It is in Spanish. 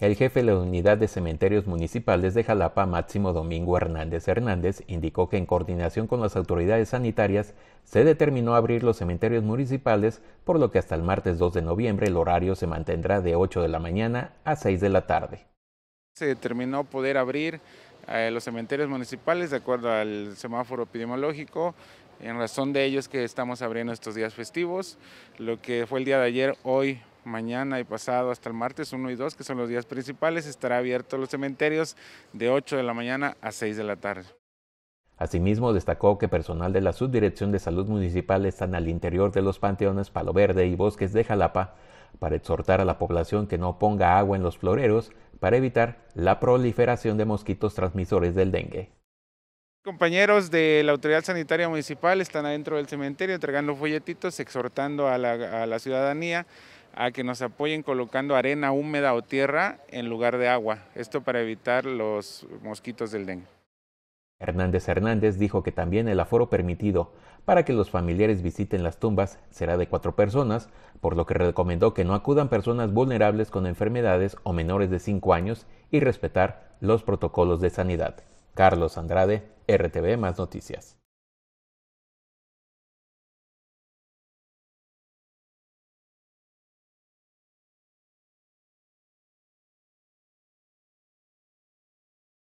El jefe de la Unidad de Cementerios Municipales de Jalapa, Máximo Domingo Hernández Hernández, indicó que en coordinación con las autoridades sanitarias se determinó abrir los cementerios municipales, por lo que hasta el martes 2 de noviembre el horario se mantendrá de 8 de la mañana a 6 de la tarde. Se determinó poder abrir eh, los cementerios municipales de acuerdo al semáforo epidemiológico en razón de ellos que estamos abriendo estos días festivos, lo que fue el día de ayer, hoy mañana y pasado hasta el martes 1 y 2, que son los días principales, estará abierto los cementerios de 8 de la mañana a 6 de la tarde. Asimismo, destacó que personal de la Subdirección de Salud Municipal están al interior de los panteones Palo Verde y Bosques de Jalapa para exhortar a la población que no ponga agua en los floreros para evitar la proliferación de mosquitos transmisores del dengue. Compañeros de la Autoridad Sanitaria Municipal están adentro del cementerio entregando folletitos, exhortando a la, a la ciudadanía a que nos apoyen colocando arena húmeda o tierra en lugar de agua, esto para evitar los mosquitos del dengue. Hernández Hernández dijo que también el aforo permitido para que los familiares visiten las tumbas será de cuatro personas, por lo que recomendó que no acudan personas vulnerables con enfermedades o menores de cinco años y respetar los protocolos de sanidad. Carlos Andrade, RTV Más Noticias.